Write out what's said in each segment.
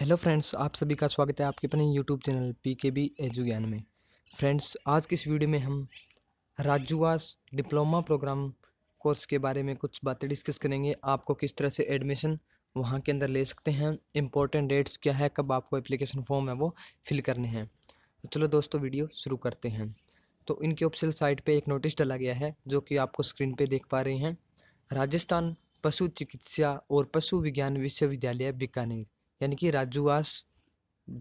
hello friends आप सभी का स्वागत है आपके अपने YouTube channel P K B Edugyan में फ्रेंड्स आज की इस वीडियो में हम राजूवास डिप्लोमा प्रोग्राम कोर्स के बारे में कुछ बातें डिस्कस करेंगे आपको किस तरह से एडमिशन वहाँ के अंदर ले सकते हैं इम्पोर्टेंट डेट्स क्या है कब आपको एप्लीकेशन फॉर्म है वो फिल करने हैं तो चलो दोस्तों वीडियो शुरू करते हैं तो इनके ऑफिशियल साइट पर एक नोटिस डाला गया है जो कि आपको स्क्रीन पर देख पा रहे हैं राजस्थान पशु चिकित्सा और पशु विज्ञान विश्वविद्यालय बीकानेर यानी कि राजूवास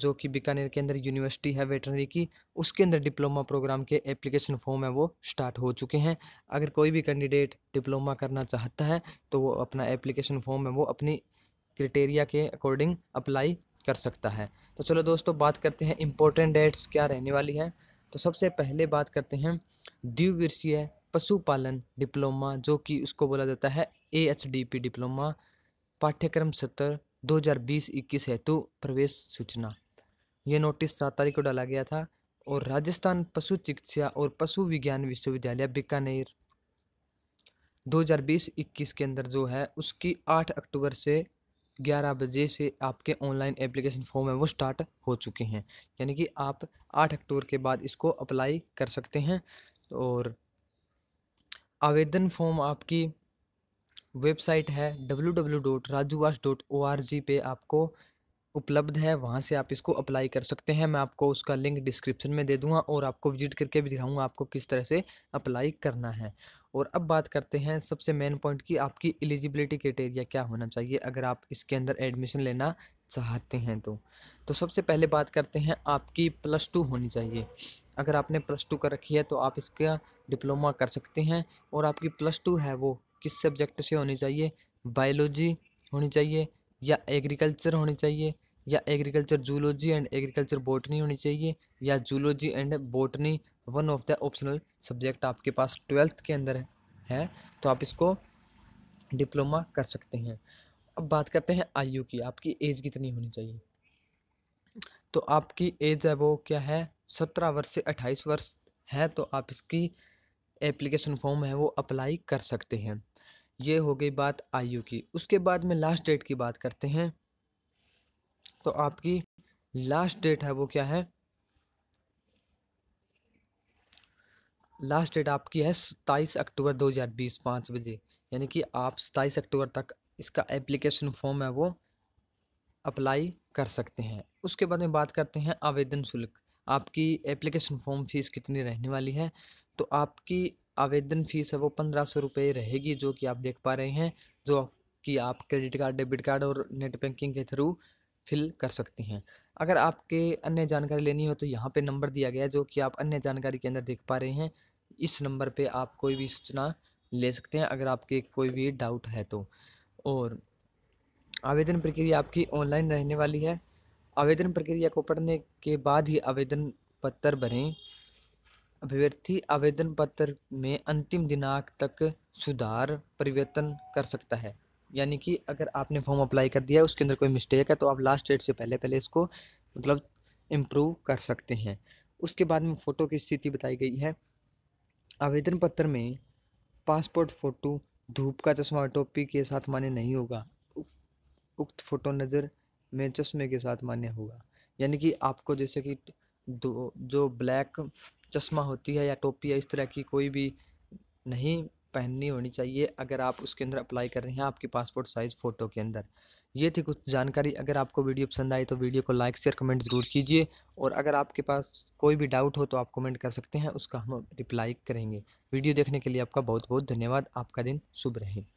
जो कि बीकानेर के अंदर यूनिवर्सिटी है वेटनरी की उसके अंदर डिप्लोमा प्रोग्राम के एप्लीकेशन फॉर्म है वो स्टार्ट हो चुके हैं अगर कोई भी कैंडिडेट डिप्लोमा करना चाहता है तो वो अपना एप्लीकेशन फॉर्म है वो अपनी क्रिटेरिया के अकॉर्डिंग अप्लाई कर सकता है तो चलो दोस्तों बात करते हैं इम्पोर्टेंट डेट्स क्या रहने वाली है तो सबसे पहले बात करते हैं द्विवर्षीय पशुपालन डिप्लोमा जो कि उसको बोला जाता है A H D P diploma पाठ्यक्रम सत्र 2020-21 हेतु तो प्रवेश सूचना ये नोटिस सात तारीख को डाला गया था और राजस्थान पशु चिकित्सा और पशु विज्ञान विश्वविद्यालय बीकानेर 2020-21 के अंदर जो है उसकी 8 अक्टूबर से 11 बजे से आपके ऑनलाइन एप्लीकेशन फॉर्म है वो स्टार्ट हो चुके हैं यानी कि आप 8 अक्टूबर के बाद इसको अप्लाई कर सकते हैं और आवेदन फॉर्म आपकी वेबसाइट है W W dot Rajuvas dot O R G पे आपको उपलब्ध है वहाँ से आप इसको अप्लाई कर सकते हैं मैं आपको उसका लिंक डिस्क्रिप्शन में दे दूँगा और आपको विजिट करके भी दिखाऊँगा आपको किस तरह से अप्लाई करना है और अब बात करते हैं सबसे मेन पॉइंट की आपकी एलिजिबिलिटी क्राइटेरिया क्या होना चाहिए अगर आप इसके अंदर एडमिशन लेना चाहते हैं तो तो सबसे पहले बात करते हैं आपकी प्लस टू होनी चाहिए अगर आपने प्लस टू कर रखी है तो आप इसका डिप्लोमा कर सकते हैं और आपकी प्लस टू है वो किस सब्जेक्ट से होनी चाहिए बायोलॉजी होनी चाहिए या एग्रीकल्चर होनी चाहिए या agriculture zoology and agriculture botany होनी चाहिए या zoology and botany one of the optional subject आपके पास ट्वेल्थ के अंदर है तो आप इसको डिप्लोमा कर सकते हैं अब बात करते हैं आयु की आपकी एज कितनी होनी चाहिए तो आपकी एज है वो क्या है सत्रह वर्ष से अट्ठाईस वर्ष है तो आप इसकी एप्लीकेशन फॉर्म है वो अप्लाई कर सकते हैं ये हो गई बात आयु की उसके बाद में लास्ट डेट की बात करते हैं तो आपकी लास्ट डेट है वो क्या है लास्ट डेट आपकी है सताईस अक्टूबर दो हजार बीस पाँच बजे यानी कि आप सताईस अक्टूबर तक इसका एप्लीकेशन फॉर्म है वो अप्लाई कर सकते हैं उसके बाद में बात करते हैं आवेदन शुल्क आपकी एप्लीकेशन फॉर्म फीस कितनी रहने वाली है तो आपकी आवेदन फ़ीस है वो पंद्रह सौ रुपये रहेगी जो कि आप देख पा रहे हैं जो कि आप क्रेडिट कार्ड डेबिट कार्ड और नेट बैंकिंग के थ्रू फिल कर सकती हैं अगर आपके अन्य जानकारी लेनी हो तो यहाँ पे नंबर दिया गया है जो कि आप अन्य जानकारी के अंदर देख पा रहे हैं इस नंबर पे आप कोई भी सूचना ले सकते हैं अगर आपके कोई भी डाउट है तो और आवेदन प्रक्रिया आपकी ऑनलाइन रहने वाली है आवेदन प्रक्रिया को पढ़ने के बाद ही आवेदन पत्र भरें अभ्यर्थी आवेदन पत्र में अंतिम दिनांक तक सुधार परिवर्तन कर सकता है यानी कि अगर आपने फॉर्म अप्लाई कर दिया है उसके अंदर कोई मिस्टेक है तो आप लास्ट डेट से पहले पहले इसको मतलब इम्प्रूव कर सकते हैं उसके बाद में फ़ोटो की स्थिति बताई गई है आवेदन पत्र में पासपोर्ट फ़ोटो धूप का चश्मा टोपी के साथ मान्य नहीं होगा उक्त फ़ोटो नज़र में चश्मे के साथ मान्य होगा यानी कि आपको जैसे कि दो जो ब्लैक चश्मा होती है या टोपी या इस तरह की कोई भी नहीं पहननी होनी चाहिए अगर आप उसके अंदर अप्लाई कर रहे हैं आपकी पासपोर्ट साइज़ फ़ोटो के अंदर ये थी कुछ जानकारी अगर आपको वीडियो पसंद आई तो वीडियो को लाइक शेयर कमेंट ज़रूर कीजिए और अगर आपके पास कोई भी डाउट हो तो आप कमेंट कर सकते हैं उसका हम रिप्लाई करेंगे वीडियो देखने के लिए आपका बहुत बहुत धन्यवाद आपका दिन शुभ रहे